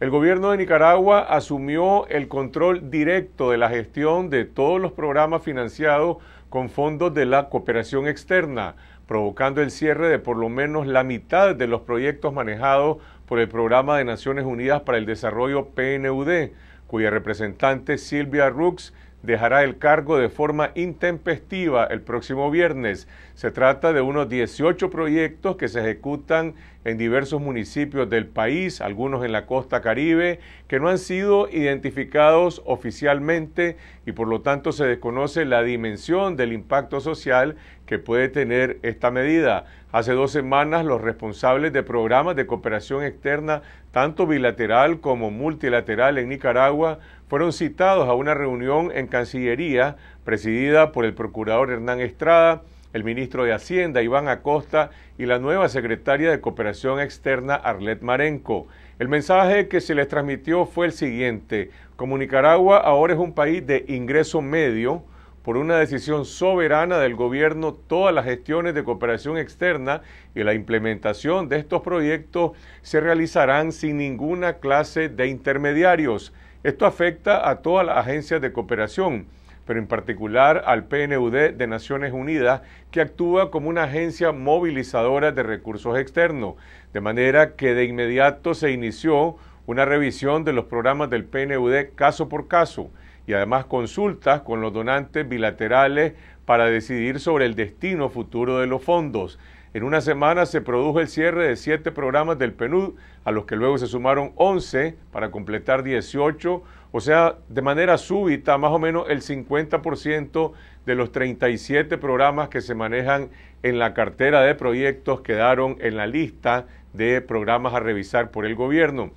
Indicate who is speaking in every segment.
Speaker 1: El gobierno de Nicaragua asumió el control directo de la gestión de todos los programas financiados con fondos de la cooperación externa, provocando el cierre de por lo menos la mitad de los proyectos manejados por el Programa de Naciones Unidas para el Desarrollo PNUD, cuya representante Silvia Rooks, dejará el cargo de forma intempestiva el próximo viernes. Se trata de unos 18 proyectos que se ejecutan en diversos municipios del país, algunos en la costa caribe, que no han sido identificados oficialmente y por lo tanto se desconoce la dimensión del impacto social que puede tener esta medida. Hace dos semanas los responsables de programas de cooperación externa, tanto bilateral como multilateral en Nicaragua, fueron citados a una reunión en Cancillería presidida por el procurador Hernán Estrada, el ministro de Hacienda Iván Acosta y la nueva secretaria de Cooperación Externa Arlet Marenco. El mensaje que se les transmitió fue el siguiente, como Nicaragua ahora es un país de ingreso medio, por una decisión soberana del gobierno, todas las gestiones de cooperación externa y la implementación de estos proyectos se realizarán sin ninguna clase de intermediarios. Esto afecta a todas las agencias de cooperación, pero en particular al PNUD de Naciones Unidas, que actúa como una agencia movilizadora de recursos externos, de manera que de inmediato se inició una revisión de los programas del PNUD caso por caso y además consultas con los donantes bilaterales para decidir sobre el destino futuro de los fondos. En una semana se produjo el cierre de siete programas del PNUD, a los que luego se sumaron 11 para completar 18, o sea, de manera súbita, más o menos el 50% de los 37 programas que se manejan en la cartera de proyectos quedaron en la lista de programas a revisar por el gobierno.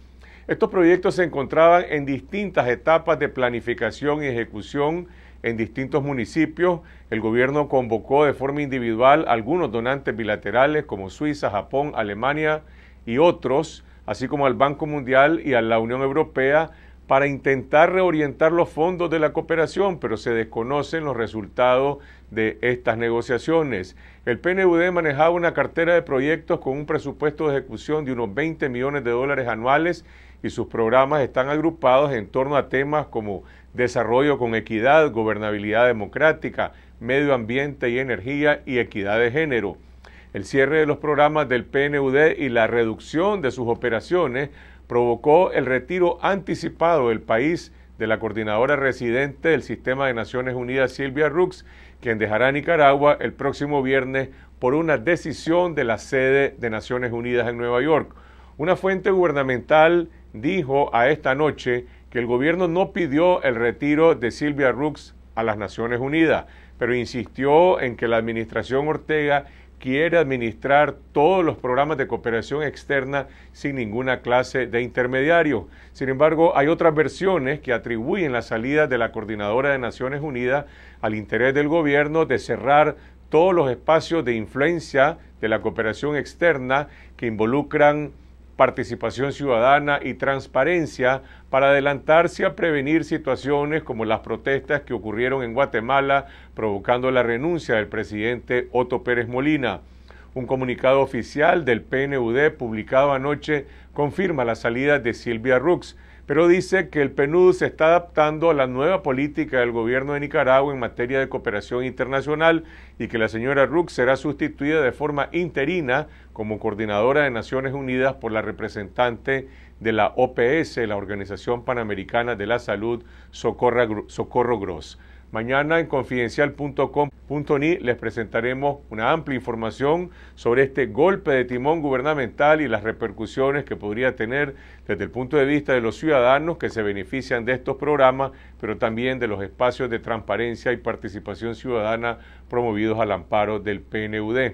Speaker 1: Estos proyectos se encontraban en distintas etapas de planificación y ejecución en distintos municipios. El gobierno convocó de forma individual a algunos donantes bilaterales como Suiza, Japón, Alemania y otros, así como al Banco Mundial y a la Unión Europea para intentar reorientar los fondos de la cooperación, pero se desconocen los resultados de estas negociaciones. El PNUD manejaba una cartera de proyectos con un presupuesto de ejecución de unos 20 millones de dólares anuales y sus programas están agrupados en torno a temas como desarrollo con equidad, gobernabilidad democrática, medio ambiente y energía y equidad de género. El cierre de los programas del PNUD y la reducción de sus operaciones provocó el retiro anticipado del país de la coordinadora residente del Sistema de Naciones Unidas, Silvia Rux, quien dejará Nicaragua el próximo viernes por una decisión de la sede de Naciones Unidas en Nueva York. Una fuente gubernamental dijo a esta noche que el gobierno no pidió el retiro de Silvia Rooks a las Naciones Unidas, pero insistió en que la administración Ortega quiere administrar todos los programas de cooperación externa sin ninguna clase de intermediario. Sin embargo, hay otras versiones que atribuyen la salida de la coordinadora de Naciones Unidas al interés del gobierno de cerrar todos los espacios de influencia de la cooperación externa que involucran participación ciudadana y transparencia para adelantarse a prevenir situaciones como las protestas que ocurrieron en Guatemala provocando la renuncia del presidente Otto Pérez Molina. Un comunicado oficial del PNUD publicado anoche confirma la salida de Silvia Rux, pero dice que el PNUD se está adaptando a la nueva política del gobierno de Nicaragua en materia de cooperación internacional y que la señora Rook será sustituida de forma interina como coordinadora de Naciones Unidas por la representante de la OPS, la Organización Panamericana de la Salud, Socorro Gross. Mañana en confidencial.com.ni les presentaremos una amplia información sobre este golpe de timón gubernamental y las repercusiones que podría tener desde el punto de vista de los ciudadanos que se benefician de estos programas, pero también de los espacios de transparencia y participación ciudadana promovidos al amparo del PNUD.